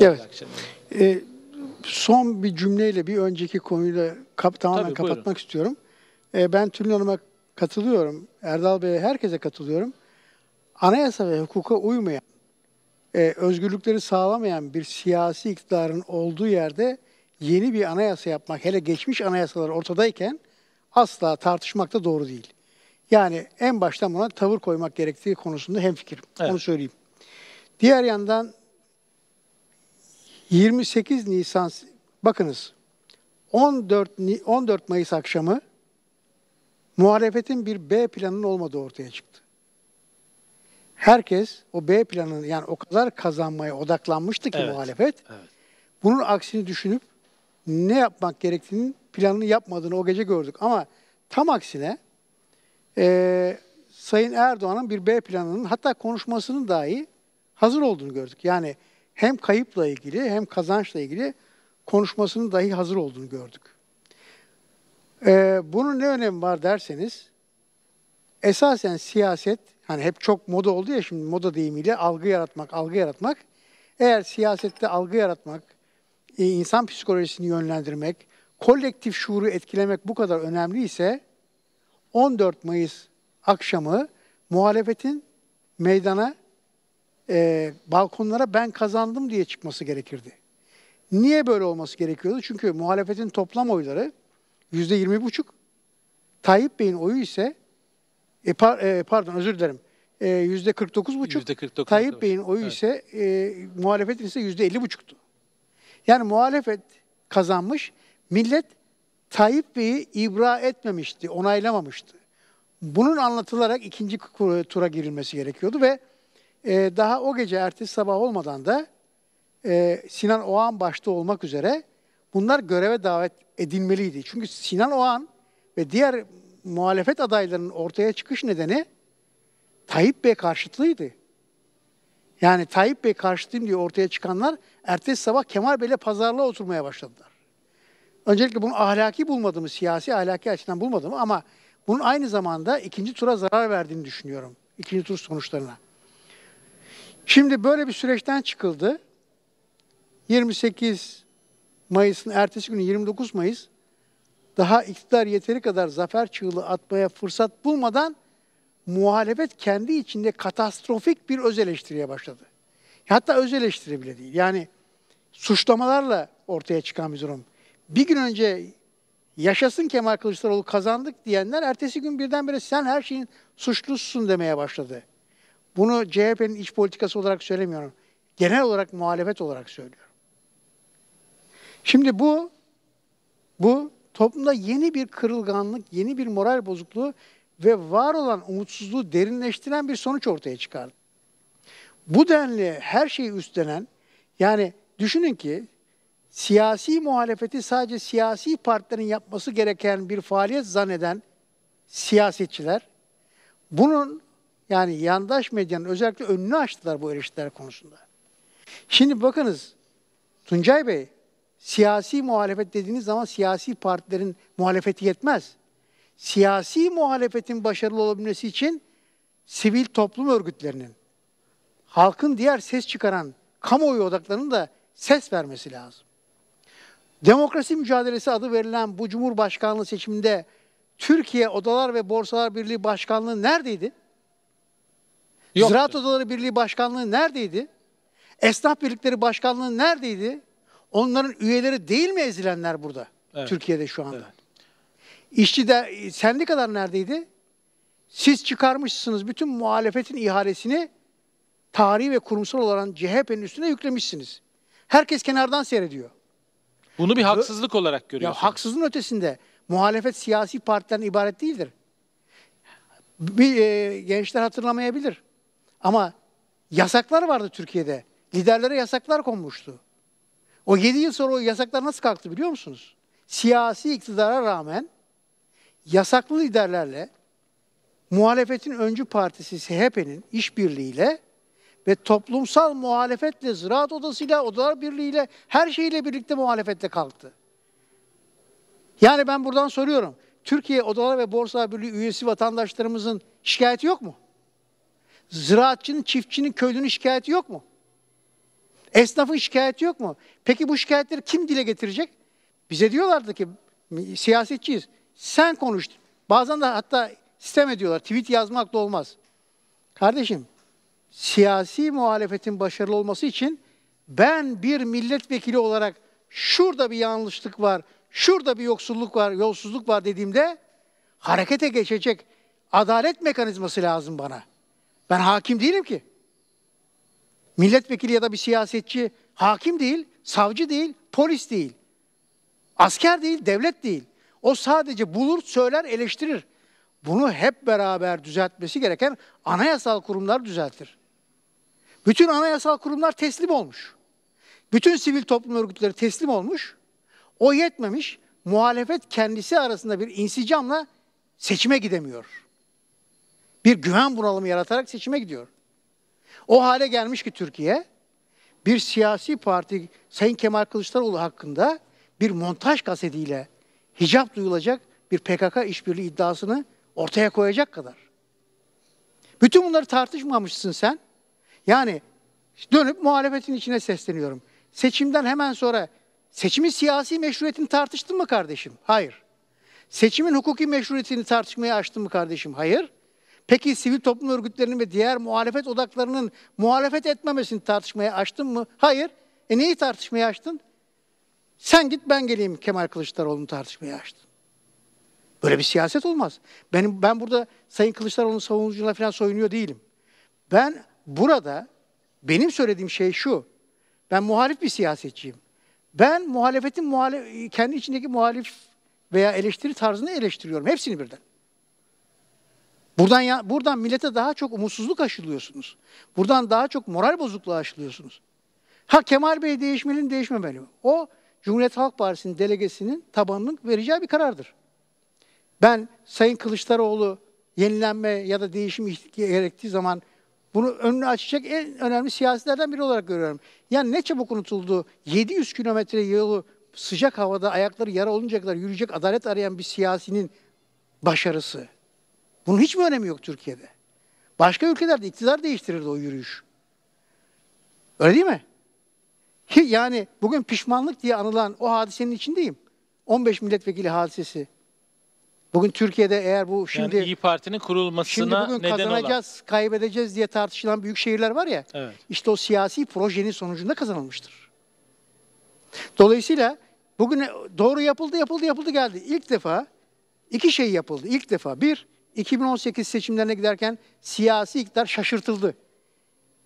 Evet. E, son bir cümleyle bir önceki konuyla kap, tamamen Tabii, kapatmak buyurun. istiyorum. E, ben Tülin Hanım'a katılıyorum. Erdal Bey'e herkese katılıyorum. Anayasa ve hukuka uymayan, e, özgürlükleri sağlamayan bir siyasi iktidarın olduğu yerde yeni bir anayasa yapmak, hele geçmiş anayasalar ortadayken asla tartışmak da doğru değil. Yani en baştan buna tavır koymak gerektiği konusunda hemfikirim. Evet. Onu söyleyeyim. Diğer yandan 28 Nisan bakınız 14 14 Mayıs akşamı muhalefetin bir B planının olmadığı ortaya çıktı. Herkes o B planını yani o kadar kazanmaya odaklanmıştı ki evet, muhalefet. Evet. Bunun aksini düşünüp ne yapmak gerektiğini planını yapmadığını o gece gördük. Ama tam aksine e, Sayın Erdoğan'ın bir B planının hatta konuşmasının dahi hazır olduğunu gördük. Yani hem kayıpla ilgili hem kazançla ilgili konuşmasının dahi hazır olduğunu gördük. Ee, bunun ne önemi var derseniz, esasen siyaset, hani hep çok moda oldu ya şimdi moda deyimiyle algı yaratmak, algı yaratmak. Eğer siyasette algı yaratmak, e, insan psikolojisini yönlendirmek, kolektif şuuru etkilemek bu kadar önemli ise 14 Mayıs akşamı muhalefetin meydana e, balkonlara ben kazandım diye çıkması gerekirdi. Niye böyle olması gerekiyordu? Çünkü muhalefetin toplam oyları yüzde yirmi buçuk. Tayyip Bey'in oyu ise e, par, e, pardon özür dilerim e, yüzde kırk dokuz buçuk. Tayyip Bey'in oyu evet. ise e, muhalefetin ise yüzde elli buçuktu. Yani muhalefet kazanmış, millet Tayyip Bey'i ibra etmemişti, onaylamamıştı. Bunun anlatılarak ikinci tura girilmesi gerekiyordu ve e, daha o gece ertesi sabah olmadan da e, Sinan Oğan başta olmak üzere bunlar göreve davet edilmeliydi. Çünkü Sinan Oğan ve diğer muhalefet adaylarının ortaya çıkış nedeni Tayyip Bey karşıtlıydı. Yani Tayyip Bey karşıtlıyım diye ortaya çıkanlar ertesi sabah Kemal Bey'le pazarlığa oturmaya başladılar. Öncelikle bunu ahlaki bulmadığımı, siyasi ahlaki açıdan bulmadım ama bunun aynı zamanda ikinci tura zarar verdiğini düşünüyorum. İkinci tur sonuçlarına. Şimdi böyle bir süreçten çıkıldı. 28 Mayıs'ın ertesi günü 29 Mayıs daha iktidar yeteri kadar zafer çığlığı atmaya fırsat bulmadan muhalefet kendi içinde katastrofik bir öz eleştiriye başladı. Hatta öz eleştiri bile değil. Yani suçlamalarla ortaya çıkan bir durum. Bir gün önce yaşasın Kemal Kılıçdaroğlu kazandık diyenler ertesi gün birdenbire sen her şeyin suçlusun demeye başladı. Bunu CHP'nin iç politikası olarak söylemiyorum. Genel olarak muhalefet olarak söylüyorum. Şimdi bu bu toplumda yeni bir kırılganlık, yeni bir moral bozukluğu ve var olan umutsuzluğu derinleştiren bir sonuç ortaya çıkardı. Bu denli her şeyi üstlenen, yani düşünün ki siyasi muhalefeti sadece siyasi partilerin yapması gereken bir faaliyet zanneden siyasetçiler, bunun yani yandaş medyanın özellikle önünü açtılar bu eleştiriler konusunda. Şimdi bakınız Tuncay Bey, siyasi muhalefet dediğiniz zaman siyasi partilerin muhalefeti yetmez. Siyasi muhalefetin başarılı olabilmesi için sivil toplum örgütlerinin, halkın diğer ses çıkaran kamuoyu odaklarının da ses vermesi lazım. Demokrasi mücadelesi adı verilen bu Cumhurbaşkanlığı seçiminde Türkiye Odalar ve Borsalar Birliği Başkanlığı neredeydi? Yoktu. Ziraat Odaları Birliği Başkanlığı neredeydi? Esnaf Birlikleri Başkanlığı neredeydi? Onların üyeleri değil mi ezilenler burada? Evet. Türkiye'de şu anda. Evet. İşçi de sendikalar neredeydi? Siz çıkarmışsınız bütün muhalefetin ihalesini tarihi ve kurumsal olarak CHP'nin üstüne yüklemişsiniz. Herkes kenardan seyrediyor. Bunu bir haksızlık Ö olarak görüyorsunuz. Ya haksızlığın ötesinde muhalefet siyasi partilerden ibaret değildir. Bir, e, gençler hatırlamayabilir. Ama yasaklar vardı Türkiye'de. Liderlere yasaklar konmuştu. O 7 yıl sonra o yasaklar nasıl kalktı biliyor musunuz? Siyasi iktidara rağmen yasaklı liderlerle muhalefetin öncü partisi CHP'nin işbirliğiyle ve toplumsal muhalefetle, ziraat odasıyla, odalar birliğiyle, her şeyle birlikte muhalefette kalktı. Yani ben buradan soruyorum. Türkiye Odalar ve Borsalar Birliği üyesi vatandaşlarımızın şikayeti yok mu? Ziraatçının, çiftçinin, köylünün şikayeti yok mu? Esnafın şikayeti yok mu? Peki bu şikayetleri kim dile getirecek? Bize diyorlardı ki siyasetçiyiz. Sen konuş. Bazen de hatta sistem ediyorlar. Tweet yazmak da olmaz. Kardeşim siyasi muhalefetin başarılı olması için ben bir milletvekili olarak şurada bir yanlışlık var, şurada bir yoksulluk var, yolsuzluk var dediğimde harekete geçecek adalet mekanizması lazım bana.'' Ben hakim değilim ki. Milletvekili ya da bir siyasetçi hakim değil, savcı değil, polis değil. Asker değil, devlet değil. O sadece bulur, söyler, eleştirir. Bunu hep beraber düzeltmesi gereken anayasal kurumlar düzeltir. Bütün anayasal kurumlar teslim olmuş. Bütün sivil toplum örgütleri teslim olmuş. O yetmemiş. Muhalefet kendisi arasında bir insicamla seçime gidemiyor bir güven bunalımı yaratarak seçime gidiyor. O hale gelmiş ki Türkiye bir siyasi parti Sayın Kemal Kılıçdaroğlu hakkında bir montaj kasetiyle hicap duyulacak bir PKK işbirliği iddiasını ortaya koyacak kadar. Bütün bunları tartışmamışsın sen. Yani dönüp muhalefetin içine sesleniyorum. Seçimden hemen sonra seçimin siyasi meşruiyetini tartıştın mı kardeşim? Hayır. Seçimin hukuki meşruiyetini tartışmaya açtın mı kardeşim? Hayır. Peki sivil toplum örgütlerinin ve diğer muhalefet odaklarının muhalefet etmemesini tartışmaya açtın mı? Hayır. E neyi tartışmaya açtın? Sen git ben geleyim Kemal Kılıçdaroğlu'nu tartışmaya açtın. Böyle bir siyaset olmaz. Benim ben burada Sayın Kılıçdaroğlu'nun savunucuna falan soyunuyor değilim. Ben burada benim söylediğim şey şu. Ben muhalif bir siyasetçiyim. Ben muhalefetin muhalef, kendi içindeki muhalif veya eleştiri tarzını eleştiriyorum. Hepsini birden. Buradan ya, buradan millete daha çok umutsuzluk aşılıyorsunuz. Buradan daha çok moral bozukluğu aşılıyorsunuz. Ha Kemal Bey değişmeli mi değişmemeli mi? O Cumhuriyet Halk Partisi'nin delegesinin tabanının vereceği bir karardır. Ben Sayın Kılıçdaroğlu yenilenme ya da değişim gerektiği zaman bunu önünü açacak en önemli siyasilerden biri olarak görüyorum. Yani ne çabuk unutuldu 700 kilometre yolu sıcak havada ayakları yara oluncaklar yürüyecek adalet arayan bir siyasinin başarısı. Bunun hiç mi önemi yok Türkiye'de? Başka ülkelerde iktidar değiştirirdi o yürüyüş. Öyle değil mi? Yani bugün pişmanlık diye anılan o hadisenin içindeyim. 15 milletvekili hadisesi. Bugün Türkiye'de eğer bu şimdi yani İyi Parti'nin kurulmasına şimdi bugün kazanacağız, olan. kaybedeceğiz diye tartışılan büyük şehirler var ya. Evet. İşte o siyasi projenin sonucunda kazanılmıştır. Dolayısıyla bugün doğru yapıldı, yapıldı, yapıldı geldi. İlk defa iki şey yapıldı. İlk defa bir 2018 seçimlerine giderken siyasi iktidar şaşırtıldı.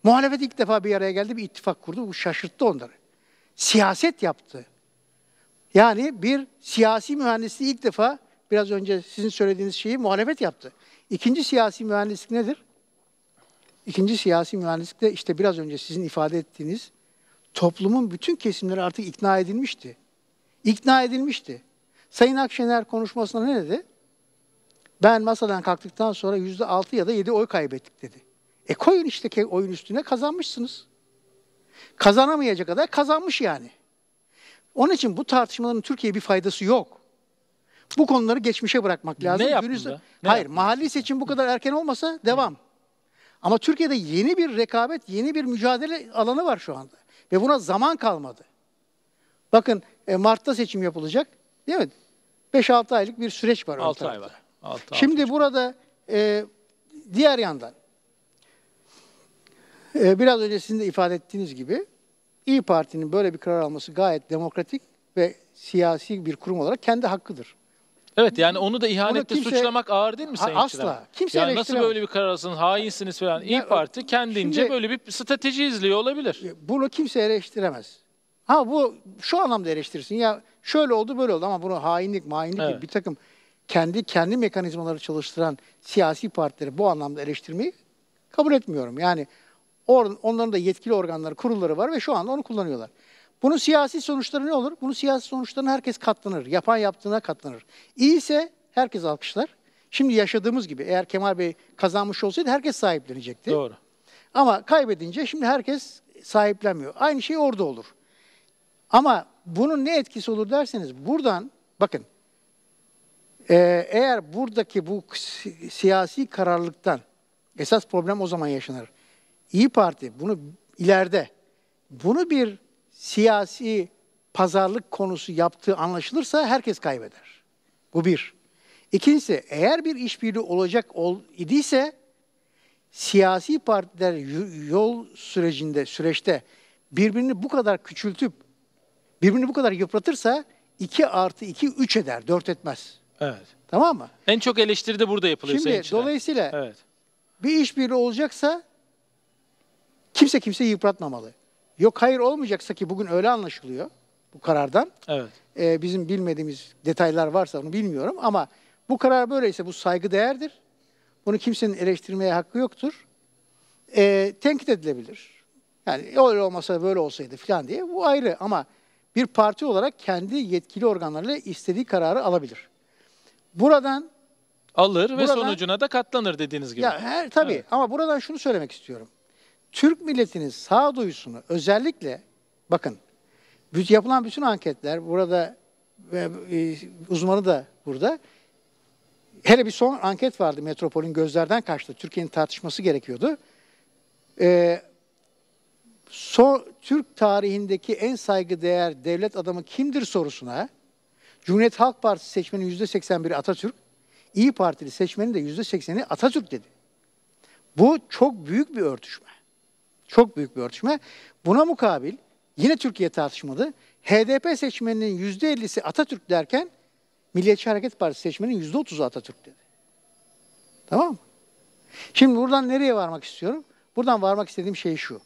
Muhalefet ilk defa bir araya geldi, bir ittifak kurdu. Bu şaşırttı onları. Siyaset yaptı. Yani bir siyasi mühendisliği ilk defa biraz önce sizin söylediğiniz şeyi muhalefet yaptı. İkinci siyasi mühendislik nedir? İkinci siyasi mühendislik de işte biraz önce sizin ifade ettiğiniz toplumun bütün kesimleri artık ikna edilmişti. İkna edilmişti. Sayın Akşener konuşmasında ne dedi? Ben masadan kalktıktan sonra yüzde altı ya da yedi oy kaybettik dedi. E koyun işte oyun üstüne kazanmışsınız. Kazanamayacak kadar kazanmış yani. Onun için bu tartışmaların Türkiye'ye bir faydası yok. Bu konuları geçmişe bırakmak lazım. Ne yaptın Ne Hayır, yaptın? mahalli seçim bu kadar erken olmasa devam. Ama Türkiye'de yeni bir rekabet, yeni bir mücadele alanı var şu anda. Ve buna zaman kalmadı. Bakın e, Mart'ta seçim yapılacak. Değil mi? 5-6 aylık bir süreç var. 6 ay var. 6, Şimdi 6. burada e, diğer yandan e, biraz önce sizin de ifade ettiğiniz gibi İyi Parti'nin böyle bir karar alması gayet demokratik ve siyasi bir kurum olarak kendi hakkıdır. Evet yani onu da ihanette kimse, suçlamak ağır değil mi Sayın Asla. Kimse yani nasıl böyle bir karar alsınız, hainsiniz falan. İyi Parti kendince şimdi, böyle bir strateji izliyor olabilir. E, bunu kimse eleştiremez. Ha bu şu anlamda eleştirsin. Ya şöyle oldu böyle oldu ama bunu hainlik, mainlik evet. bir takım kendi kendi mekanizmaları çalıştıran siyasi partileri bu anlamda eleştirmeyi kabul etmiyorum. Yani or, onların da yetkili organları, kurulları var ve şu anda onu kullanıyorlar. Bunun siyasi sonuçları ne olur? Bunun siyasi sonuçlarına herkes katlanır. Yapan yaptığına katlanır. İyiyse herkes alkışlar. Şimdi yaşadığımız gibi eğer Kemal Bey kazanmış olsaydı herkes sahiplenecekti. Doğru. Ama kaybedince şimdi herkes sahiplenmiyor. Aynı şey orada olur. Ama bunun ne etkisi olur derseniz buradan bakın ee, eğer buradaki bu siyasi kararlılıktan esas problem o zaman yaşanır. İyi Parti bunu ileride bunu bir siyasi pazarlık konusu yaptığı anlaşılırsa herkes kaybeder. Bu bir. İkincisi eğer bir işbirliği olacak ol, idiyse siyasi partiler yol sürecinde süreçte birbirini bu kadar küçültüp birbirini bu kadar yıpratırsa 2 artı 2 3 eder 4 etmez. Evet. Tamam mı? En çok eleştiri de burada yapılıyor Şimdi Sayın dolayısıyla evet. bir işbirliği olacaksa kimse kimseyi yıpratmamalı. Yok hayır olmayacaksa ki bugün öyle anlaşılıyor bu karardan. Evet. Ee, bizim bilmediğimiz detaylar varsa onu bilmiyorum ama bu karar böyleyse bu saygı değerdir. Bunu kimsenin eleştirmeye hakkı yoktur. Ee, tenkit edilebilir. Yani öyle olmasa böyle olsaydı falan diye bu ayrı ama bir parti olarak kendi yetkili organlarıyla istediği kararı alabilir. Buradan alır ve sonucuna da katlanır dediğiniz gibi. Ya her tabii evet. ama buradan şunu söylemek istiyorum. Türk milletinin sağduyusunu özellikle bakın yapılan bütün anketler burada ve e, uzmanı da burada. Hele bir son anket vardı Metropol'ün gözlerden kaçtı. Türkiye'nin tartışması gerekiyordu. Ee, so, Türk tarihindeki en saygıdeğer devlet adamı kimdir sorusuna Cumhuriyet Halk Partisi seçmenin yüzde 81'i Atatürk, İyi Partili seçmenin de yüzde 80'i Atatürk dedi. Bu çok büyük bir örtüşme. Çok büyük bir örtüşme. Buna mukabil yine Türkiye tartışmadı. HDP seçmeninin yüzde 50'si Atatürk derken Milliyetçi Hareket Partisi seçmeninin yüzde 30'u Atatürk dedi. Tamam mı? Şimdi buradan nereye varmak istiyorum? Buradan varmak istediğim şey şu.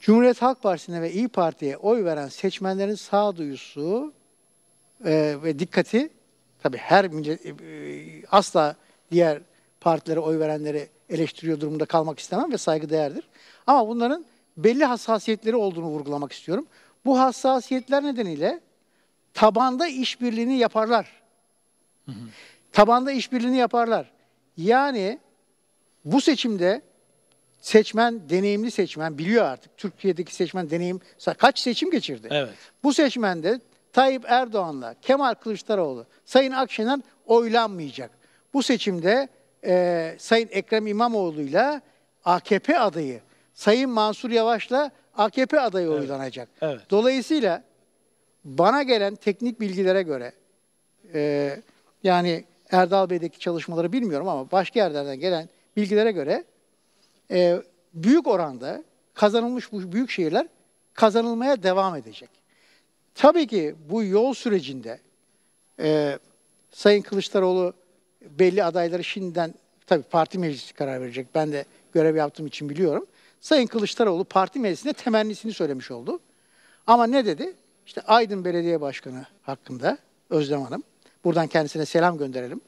Cumhuriyet Halk Partisi'ne ve İyi Parti'ye oy veren seçmenlerin sağduyusu e, ve dikkati tabii her millet, e, asla diğer partilere oy verenleri eleştiriyor durumunda kalmak istemem ve saygı değerdir. Ama bunların belli hassasiyetleri olduğunu vurgulamak istiyorum. Bu hassasiyetler nedeniyle tabanda işbirliğini yaparlar. Hı hı. Tabanda işbirliğini yaparlar. Yani bu seçimde seçmen, deneyimli seçmen biliyor artık. Türkiye'deki seçmen deneyim kaç seçim geçirdi. Evet. Bu seçmen de Tayyip Erdoğan'la Kemal Kılıçdaroğlu, Sayın Akşener oylanmayacak. Bu seçimde e, Sayın Ekrem İmamoğlu'yla AKP adayı, Sayın Mansur Yavaş'la AKP adayı evet. oylanacak. Evet. Dolayısıyla bana gelen teknik bilgilere göre e, yani Erdal Bey'deki çalışmaları bilmiyorum ama başka yerlerden gelen bilgilere göre e, büyük oranda kazanılmış bu büyük şehirler kazanılmaya devam edecek. Tabii ki bu yol sürecinde e, Sayın Kılıçdaroğlu belli adayları şimdiden tabii parti meclisi karar verecek. Ben de görev yaptığım için biliyorum. Sayın Kılıçdaroğlu parti meclisinde temennisini söylemiş oldu. Ama ne dedi? İşte Aydın Belediye Başkanı hakkında Özlem Hanım. Buradan kendisine selam gönderelim.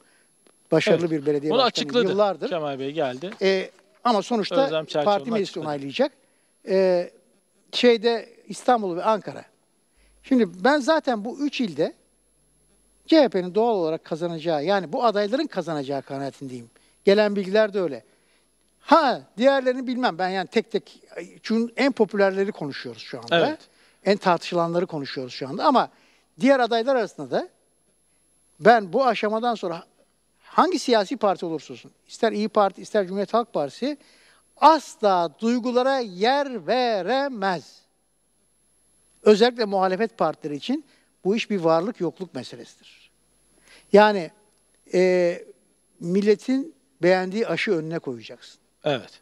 Başarılı evet. bir belediye Bunu başkanı açıkladı. yıllardır. Kemal Bey geldi. Ee, ama sonuçta parti meclisi açıkladı. onaylayacak. Ee, şeyde İstanbul ve Ankara Şimdi ben zaten bu üç ilde CHP'nin doğal olarak kazanacağı yani bu adayların kazanacağı kanaatindeyim. Gelen bilgiler de öyle. Ha diğerlerini bilmem ben yani tek tek çünkü en popülerleri konuşuyoruz şu anda. Evet. En tartışılanları konuşuyoruz şu anda ama diğer adaylar arasında da ben bu aşamadan sonra hangi siyasi parti olursa olsun ister İyi Parti ister Cumhuriyet Halk Partisi asla duygulara yer veremez özellikle muhalefet partileri için bu iş bir varlık yokluk meselesidir. Yani e, milletin beğendiği aşı önüne koyacaksın. Evet.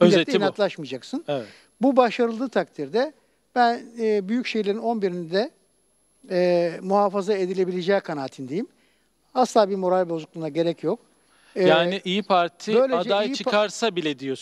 Özeti inatlaşmayacaksın. Bu. Evet. bu başarılı takdirde ben e, büyük şehirlerin 11'inde e, muhafaza edilebileceği kanaatindeyim. Asla bir moral bozukluğuna gerek yok. E, yani ee, İyi Parti aday İYİ çıkarsa pa bile diyorsun.